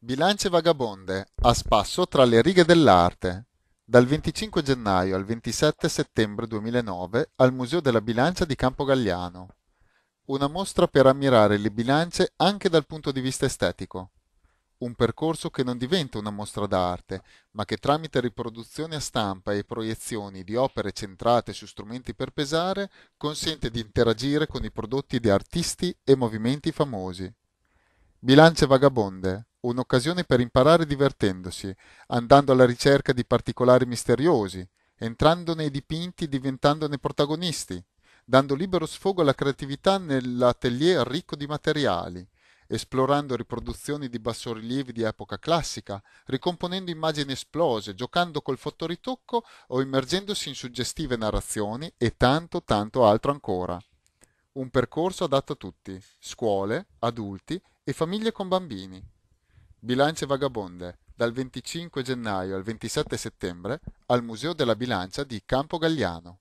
Bilance vagabonde, a spasso tra le righe dell'arte, dal 25 gennaio al 27 settembre 2009 al Museo della Bilancia di Campo Campogalliano. Una mostra per ammirare le bilance anche dal punto di vista estetico. Un percorso che non diventa una mostra d'arte, ma che tramite riproduzioni a stampa e proiezioni di opere centrate su strumenti per pesare consente di interagire con i prodotti di artisti e movimenti famosi. Bilance vagabonde, un'occasione per imparare divertendosi, andando alla ricerca di particolari misteriosi, entrando nei dipinti e diventandone protagonisti, dando libero sfogo alla creatività nell'atelier ricco di materiali, esplorando riproduzioni di bassorilievi di epoca classica, ricomponendo immagini esplose, giocando col fotoritocco o immergendosi in suggestive narrazioni e tanto tanto altro ancora. Un percorso adatto a tutti, scuole, adulti e famiglie con bambini. Bilance vagabonde, dal 25 gennaio al 27 settembre, al Museo della Bilancia di Campo Gagliano.